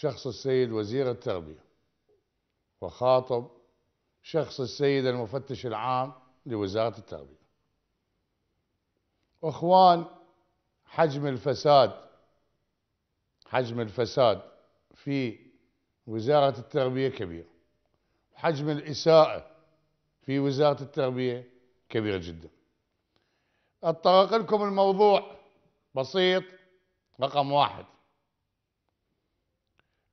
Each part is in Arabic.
شخص السيد وزير التربية وخاطب شخص السيد المفتش العام لوزارة التربية اخوان حجم الفساد حجم الفساد في وزارة التربية كبير حجم الإساءة في وزارة التربية كبير جدا أطرق لكم الموضوع بسيط رقم واحد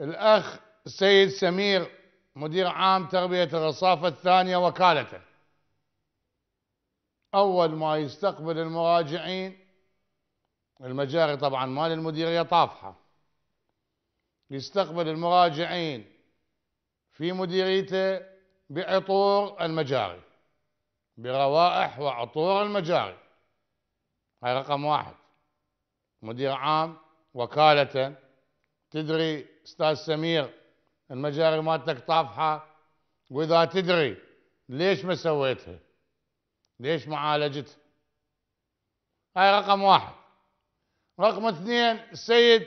الأخ السيد سمير مدير عام تربية الرصافة الثانية وكالته أول ما يستقبل المراجعين المجاري طبعا مال المديرية طافحة يستقبل المراجعين في مديريته بعطور المجاري بروائح وعطور المجاري هاي رقم واحد مدير عام وكالة تدري استاذ سمير المجاري مالتك طافحه واذا تدري ليش ما سويتها؟ ليش ما عالجتها؟ هاي رقم واحد رقم اثنين السيد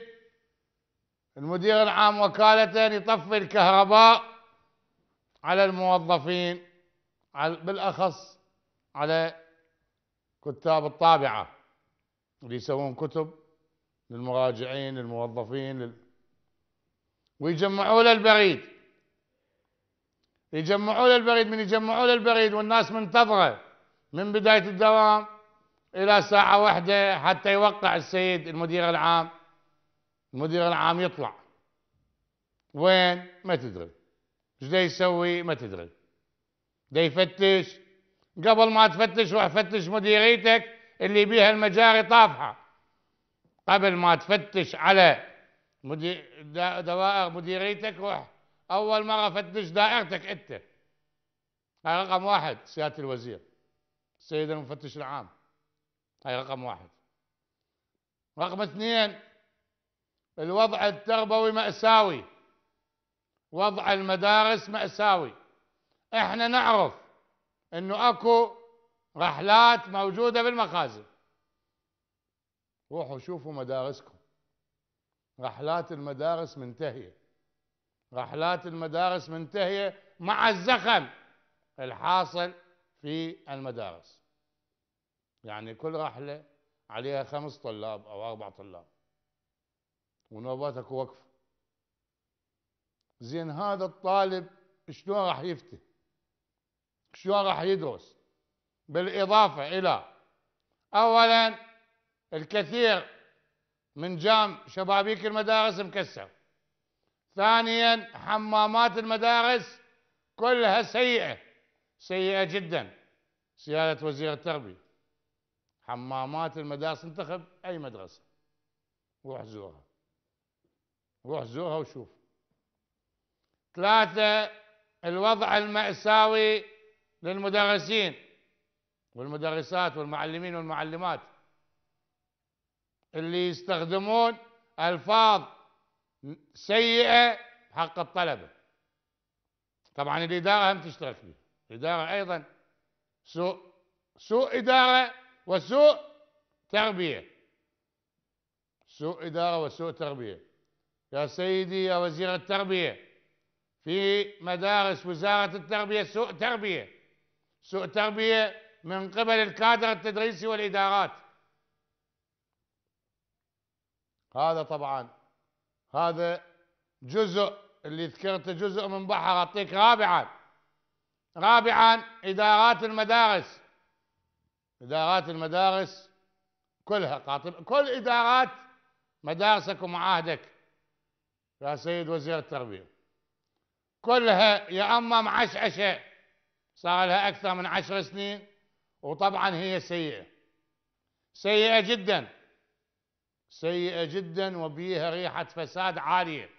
المدير العام وكالة يطفي الكهرباء على الموظفين على بالاخص على كتاب الطابعه اللي يسوون كتب للمراجعين للموظفين لل... ويجمعوا له البريد يجمعوا له البريد من يجمعوا له البريد والناس منتظره من بدايه الدوام الى ساعه واحده حتى يوقع السيد المدير العام المدير العام يطلع وين ما تدري ايش دا يسوي ما تدري دا يفتش قبل ما تفتش روح فتش مديريتك اللي بيها المجاري طافحه قبل ما تفتش على مدير دوائر مديريتك روح اول مره فتش دائرتك انت هاي رقم واحد سياده الوزير السيد المفتش العام هاي رقم واحد رقم اثنين الوضع التربوي مأساوي وضع المدارس مأساوي احنا نعرف انه اكو رحلات موجوده بالمخازن روحوا شوفوا مدارسكم رحلات المدارس منتهيه رحلات المدارس منتهيه مع الزخم الحاصل في المدارس يعني كل رحله عليها خمس طلاب او اربع طلاب ونوبات اكو وقفه زين هذا الطالب شلون راح يفتي شلون راح يدرس بالاضافه الى اولا الكثير من جام شبابيك المدارس مكسر ثانيا حمامات المدارس كلها سيئة سيئة جدا سيادة وزير التربية حمامات المدارس انتخب أي مدرسة روح زورها روح زورها وشوف ثلاثة الوضع المأساوي للمدرسين والمدرسات والمعلمين والمعلمات اللي يستخدمون الفاظ سيئه حق الطلبه طبعا الاداره هم تشترك فيه الاداره ايضا سوء سوء اداره وسوء تربيه سوء اداره وسوء تربيه يا سيدي يا وزير التربيه في مدارس وزاره التربيه سوء تربيه سوء تربيه من قبل الكادر التدريسي والادارات هذا طبعا هذا جزء اللي ذكرته جزء من بحر اعطيك رابعا رابعا ادارات المدارس ادارات المدارس كلها قاطب كل ادارات مدارسك ومعاهدك يا سيد وزير التربيه كلها يا اما معشعشه صار لها اكثر من عشر سنين وطبعا هي سيئه سيئه جدا سيئة جدا وبيها ريحة فساد عالية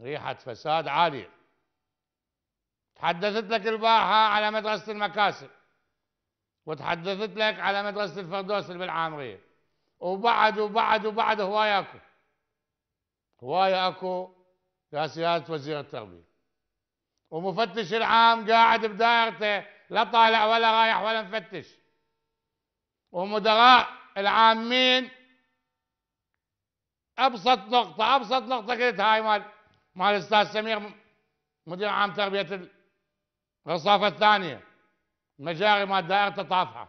ريحة فساد عالية تحدثت لك البارحة على مدرسة المكاسب وتحدثت لك على مدرسة الفردوس بالعامرية وبعد وبعد وبعد هواية اكو هواية اكو يا سيادة وزير التربية ومفتش العام قاعد بدائرته لا طالع ولا رايح ولا مفتش ومدراء العامين ابسط نقطه ابسط نقطه قلتها هاي مال مال الاستاذ سمير مدير عام تربيه الرصافه الثانيه مجاري مال دائره طافحه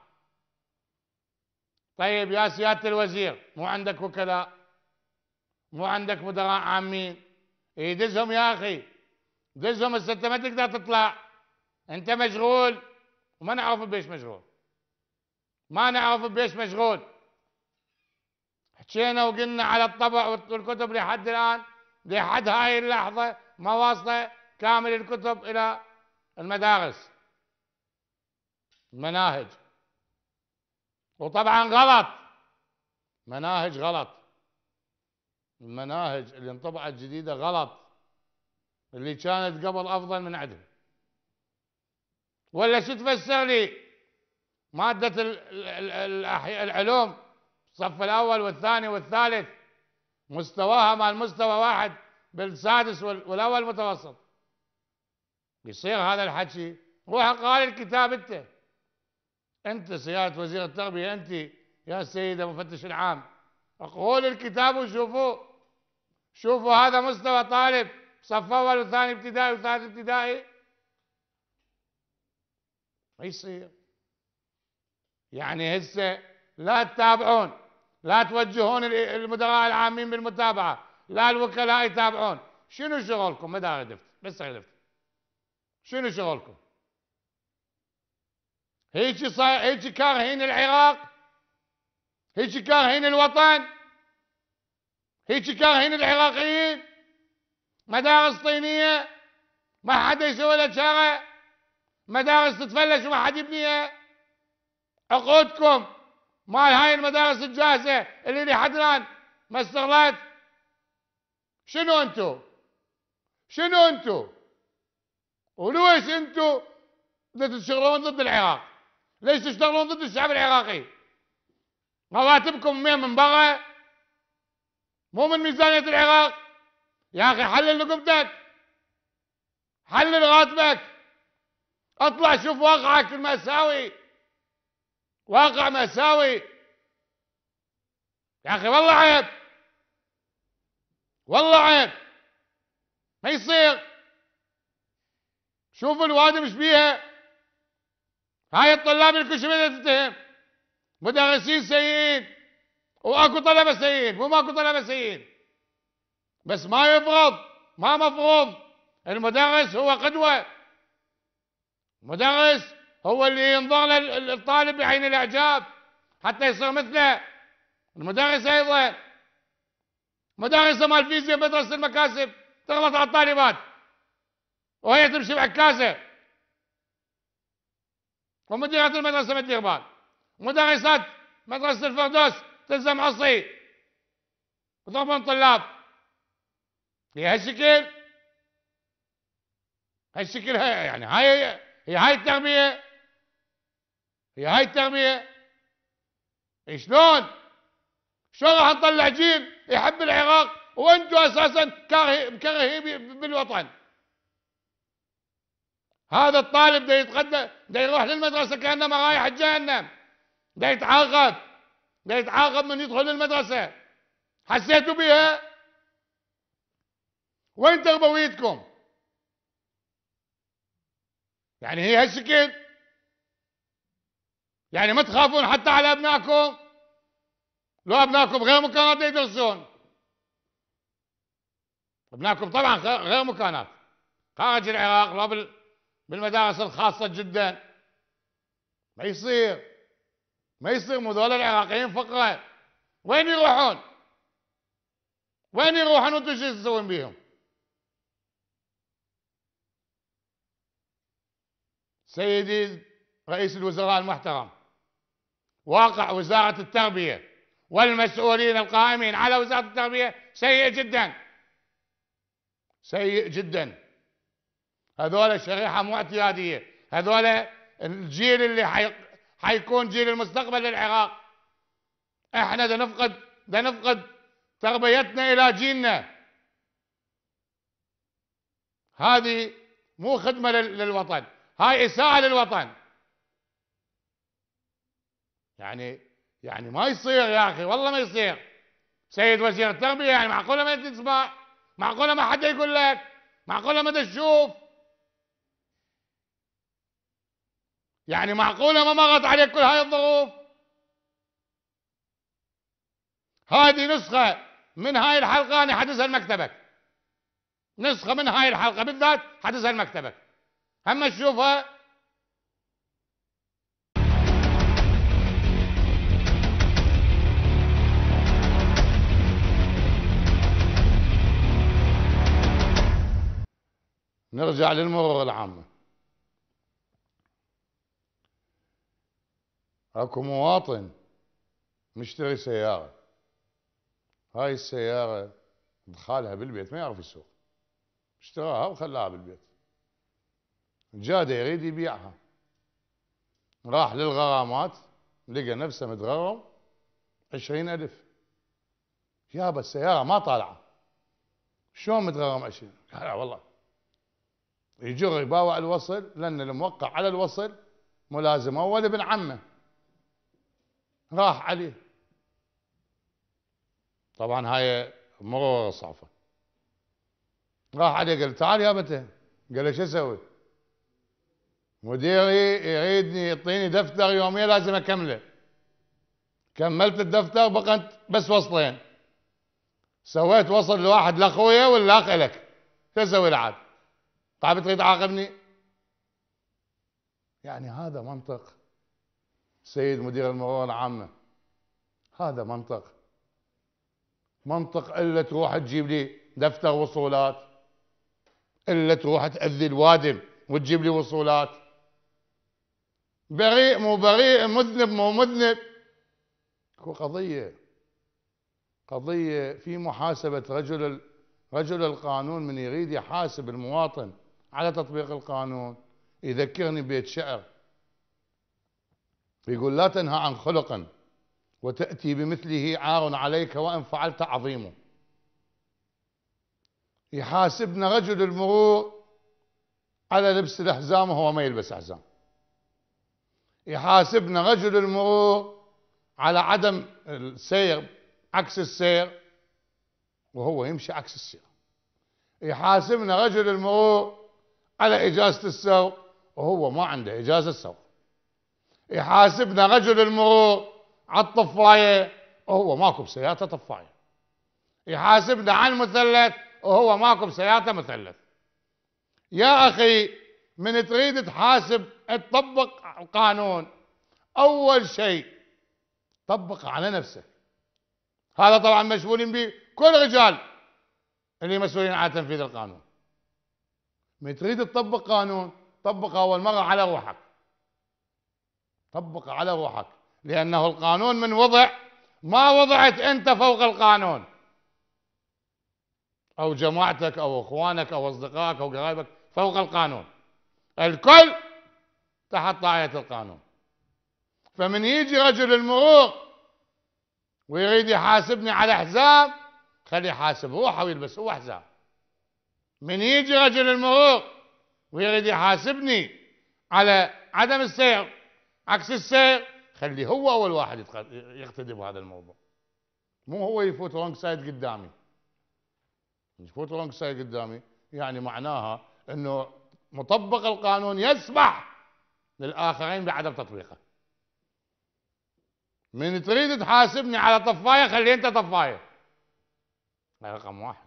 طيب يا سياده الوزير مو عندك وكلاء مو عندك مدراء عامين يدزهم إيه، يا اخي دزهم بس انت ما تقدر تطلع انت مشغول وما نعرف بيش مشغول ما نعرف بيش مشغول حكينا وقلنا على الطبع والكتب لحد الآن لحد هاي اللحظة ما واصلة كامل الكتب إلى المدارس المناهج وطبعا غلط مناهج غلط المناهج اللي انطبعت جديدة غلط اللي كانت قبل أفضل من عدم ولا شو تفسر لي مادة العلوم الصف الأول والثاني والثالث مستواها مع المستوى واحد بالسادس والأول متوسط يصير هذا الحكي روح قال الكتاب أنت أنت سيادة وزير التربية أنت يا سيدة مفتش العام اقول الكتاب وشوفوه شوفوا هذا مستوى طالب صف أول وثاني ابتدائي وثالث ابتدائي ما يصير يعني هسه لا تتابعون لا توجهون المدراء العامين بالمتابعة لا الوكلاء يتابعون شنو شغلكم ما عرفت بس عرفت شنو شغلكم هيجي صاير هيجي كارهين العراق هيجي كارهين الوطن هيجي كارهين العراقيين مدارس طينية ما حد يسوي لها شارع مدارس تتفلش وما حد يبنيها عقودكم مال هاي المدارس الجاهزة اللي لحد ما استغلت شنو انتو شنو انتو ولويش انتو تشتغلون ضد العراق ليش تشتغلون ضد الشعب العراقي مراتبكم مين من برا مو من ميزانية العراق يا اخي حلل نقبتك حلل راتبك اطلع شوف واقعك المأساوي واقع مأساوي يا أخي والله عيب والله عيب ما يصير شوفوا الوادي مش بيها هاي الطلاب الكل شو بدها تتهم مدرسين سيئين واكو طلبه سيئين مو ماكو طلبه سيئين بس ما يفرض ما مفروض المدرس هو قدوه مدرس هو اللي ينظر للطالب بعين الاعجاب حتى يصير مثله المدرس ايضا مدرسه مال فيزياء مدرسه المكاسب تغلط على الطالبات وهي تمشي بعكازه ومديرات المدرسه ما تدير بال مدرسات مدرسه الفردوس تلزم عصي وتضربون طلاب بهالشكل هالشكل هاي يعني هاي هي هاي التربيه هي هاي التغمية شلون شلون راح نطلع جيل يحب العراق وانتم اساسا كرهين بالوطن هذا الطالب ده يتقدم ده يروح للمدرسه كأنما رايح جهنم ده يتعاقب ده يتعاقب من يدخل للمدرسة حسيتوا بها وين تربويتكم يعني هي هالشكل يعني ما تخافون حتى على أبنائكم لو أبنائكم غير مكانات يدرسون أبنائكم طبعا غير مكانات خارج العراق لو بالمدارس الخاصة جدا ما يصير ما يصير ذول العراقيين فقرة وين يروحون وين يروحون وانتم شو تسوون بيهم سيدي رئيس الوزراء المحترم واقع وزارة التربية والمسؤولين القائمين على وزارة التربية سيء جدا سيء جدا هذول شريحة مو اعتيادية هذول الجيل اللي حي... حيكون جيل المستقبل للعراق احنا دا نفقد دا نفقد تربيتنا الى جيلنا هذه مو خدمة للوطن هاي إساءة للوطن يعني يعني ما يصير يا اخي والله ما يصير سيد وزير التربيه يعني معقوله ما تسمع معقوله ما حد يقول لك معقوله ما تشوف يعني معقوله ما مرت عليك كل هاي الظروف هذه نسخه من هاي الحلقه انا حدثها لمكتبك نسخه من هاي الحلقه بالذات حدثها لمكتبك هم تشوفها نرجع للمرور العامة اكو مواطن مشتري سيارة هاي السيارة دخلها بالبيت ما يعرف يسوق اشتراها وخلاها بالبيت جاده يريد يبيعها راح للغرامات لقى نفسه متغرم عشرين ألف يابا السيارة ما طالعة شلون متغرم عشرين؟ لا والله يجر يباوع الوصل لأن الموقع على الوصل ملازمه هو ابن عمه راح عليه طبعا هاي مرور صعبه راح عليه قال تعال يا بته قال له شو اسوي؟ مديري يريدني يعطيني دفتر يوميا لازم اكمله كملت الدفتر بقيت بس وصلين سويت وصل لواحد لاخويا ولا لك شو اسوي العاد؟ طيب تريد تعاقبني يعني هذا منطق سيد مدير المرور العامة هذا منطق منطق إلا تروح تجيب لي دفتر وصولات إلا تروح تأذي الوادم وتجيب لي وصولات بريء مو بريء مذنب مو مذنب هو قضية قضية في محاسبة رجل رجل القانون من يريد يحاسب المواطن على تطبيق القانون يذكرني ببيت شعر يقول لا تنهى عن خلق وتأتي بمثله عار عليك وإن فعلت عظيم يحاسبنا رجل المرور على لبس الحزام وهو ما يلبس حزام يحاسبنا رجل المرور على عدم السير عكس السير وهو يمشي عكس السير يحاسبنا رجل المرور على إجازة السوق وهو ما عنده إجازة السوق يحاسبنا رجل المرور على الطفاية وهو ماكو بسيارته طفاية يحاسبنا عن مثلث وهو ماكو بسيارته مثلث يا أخي من تريد تحاسب تطبق القانون أول شيء طبق على نفسك هذا طبعا مشغولين به كل رجال اللي مسؤولين عن تنفيذ القانون ما تريد تطبق قانون طبقه اول مره على روحك طبقه على روحك لانه القانون من وضع ما وضعت انت فوق القانون او جماعتك او اخوانك او اصدقائك او قرايبك فوق القانون الكل تحت طاعية القانون فمن يجي رجل المرور ويريد يحاسبني على حزام خليه يحاسب روحه ويلبس هو حزام من يجي رجل المرور ويريد يحاسبني على عدم السير عكس السير خليه هو اول واحد يقتدي بهذا الموضوع مو هو يفوت رونج سايد قدامي يفوت رونج سايد قدامي يعني معناها انه مطبق القانون يسمح للاخرين بعدم تطبيقه من تريد تحاسبني على طفايه خلي انت طفايه هذا رقم واحد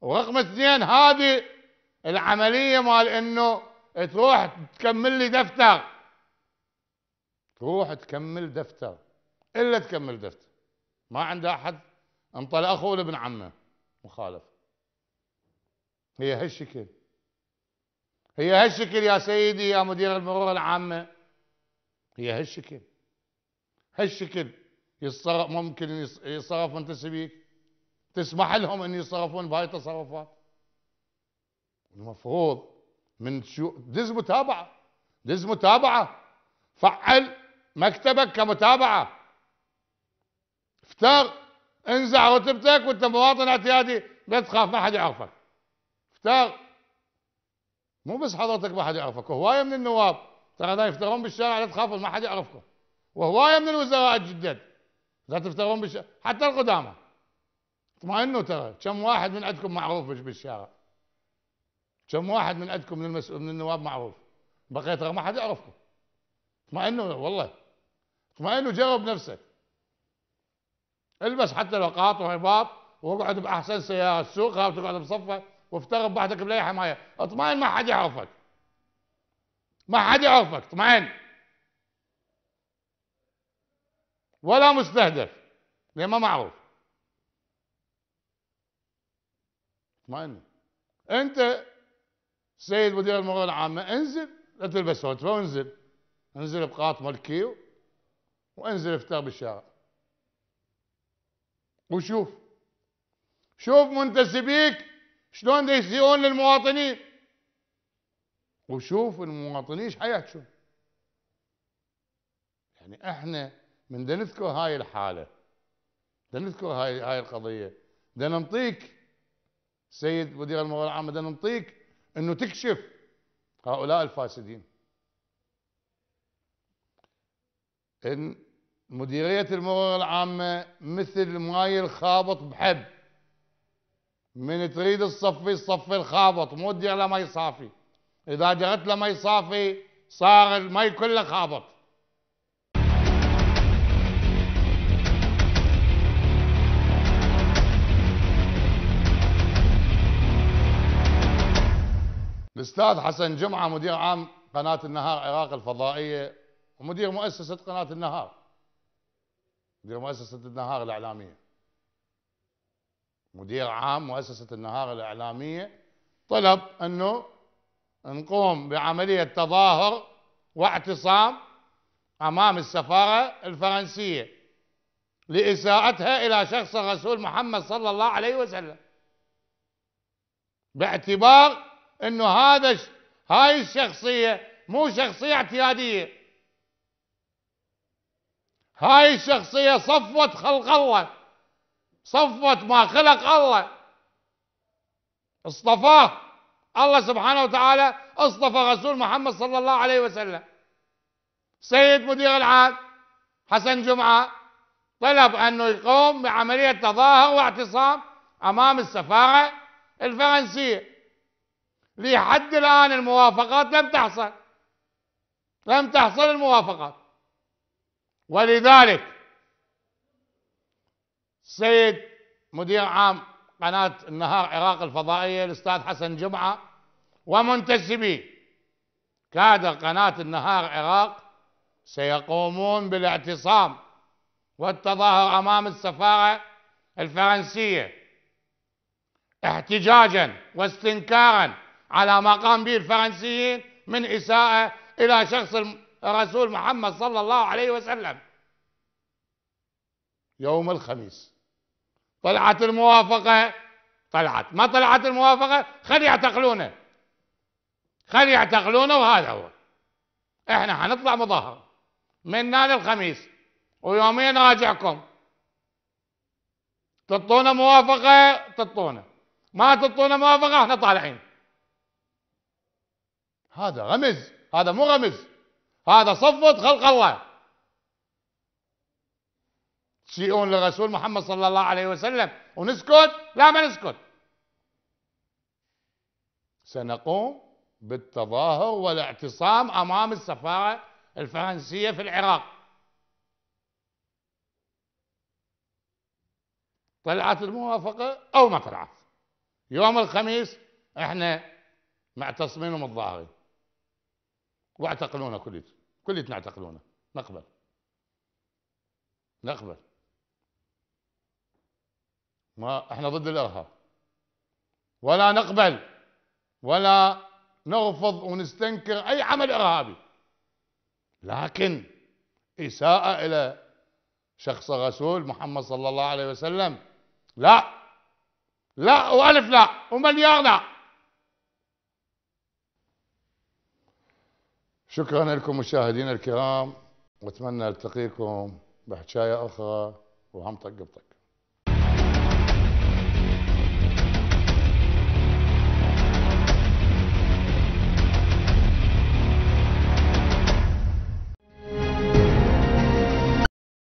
ورقم اثنين هذه العملية مال انه تروح تكمل لي دفتر تروح تكمل دفتر الا تكمل دفتر ما عنده احد انطل اخوه لابن عمه مخالف هي هالشكل هي هالشكل يا سيدي يا مدير المرور العامة هي هالشكل هالشكل يتصرف ممكن يصرف منتسبيك تسمح لهم ان يتصرفون بهاي التصرفات المفروض من شو دز متابعه دز متابعه فعل مكتبك كمتابعه افتر انزع رتبتك وانت مواطن اعتيادي لا تخاف ما حد يعرفك افتر مو بس حضرتك ما حد يعرفك وهوايه من النواب ترى يفترون بالشارع لا تخافوا ما حد يعرفكم وهوايه من الوزراء الجدد لا تفترون بالشارع حتى القدامى اطمئنوا ترى كم واحد من عندكم معروف بالشارع كم واحد من عندكم من المسؤول من النواب معروف بقيت ترى ما حد يعرفكم اطمئنوا والله اطمئنوا جرب نفسك البس حتى لو قاط ورباط واقعد باحسن سياره سوقها وتقعد بصفه وافترض بعدك بلاي حمايه اطمئن ما حد يعرفك ما حد يعرفك اطمئن ولا مستهدف لان ما معروف اطمئن انت سيد مدير المرور العامة انزل لا تلبس سترة وانزل انزل بقاط ملكي وانزل افتر بالشارع وشوف شوف منتسبيك شلون يسيئون للمواطنين وشوف المواطنين ايش حيحكوا يعني احنا من دا نذكر هاي الحاله دا نذكر هاي هاي القضيه دا نعطيك سيد مدير المرور العامه بدنا نعطيك انه تكشف هؤلاء الفاسدين ان مديريه المرور العامه مثل ماي الخابط بحب من تريد تصفي الصفي الخابط مو تدير له ماي صافي اذا جرت له ماي صافي صار المي كله خابط الاستاذ حسن جمعه مدير عام قناه النهار العراق الفضائيه ومدير مؤسسه قناه النهار مدير مؤسسه النهار الاعلاميه مدير عام مؤسسه النهار الاعلاميه طلب انه نقوم بعمليه تظاهر واعتصام امام السفاره الفرنسيه لاساءتها الى شخص الرسول محمد صلى الله عليه وسلم باعتبار انه هذا هاي الشخصيه مو شخصيه اعتياديه هاي الشخصيه صفوه خلق الله صفوه ما خلق الله اصطفاه الله سبحانه وتعالى اصطفى رسول محمد صلى الله عليه وسلم سيد مدير العام حسن جمعه طلب انه يقوم بعمليه تظاهر واعتصام امام السفاره الفرنسيه لحد الآن الموافقات لم تحصل لم تحصل الموافقات ولذلك السيد مدير عام قناة النهار عراق الفضائية الأستاذ حسن جمعة ومنتسبي كادر قناة النهار عراق سيقومون بالاعتصام والتظاهر أمام السفارة الفرنسية احتجاجا واستنكارا على ما قام به الفرنسيين من إساءة إلى شخص الرسول محمد صلى الله عليه وسلم يوم الخميس طلعت الموافقة طلعت ما طلعت الموافقة خلي يعتقلونه خلي يعتقلونه وهذا هو احنا حنطلع مظاهرة من للخميس ويومين راجعكم تعطونا موافقة تعطونا ما تعطونا موافقة احنا طالعين هذا غمز هذا مو غمز هذا صفة خلق الله تسيئون لرسول محمد صلى الله عليه وسلم ونسكت لا ما نسكت سنقوم بالتظاهر والاعتصام امام السفاره الفرنسيه في العراق طلعت الموافقه او ما طلعت يوم الخميس احنا معتصمين ومتظاهرين واعتقلونا كليتنا كليتنا اعتقلونا نقبل نقبل ما احنا ضد الارهاب ولا نقبل ولا نرفض ونستنكر اي عمل ارهابي لكن اساءه الى شخص الرسول محمد صلى الله عليه وسلم لا لا والف لا ومليار لا شكرا لكم مشاهدينا الكرام واتمنى التقيكم بحكايه اخرى وهم طق بطق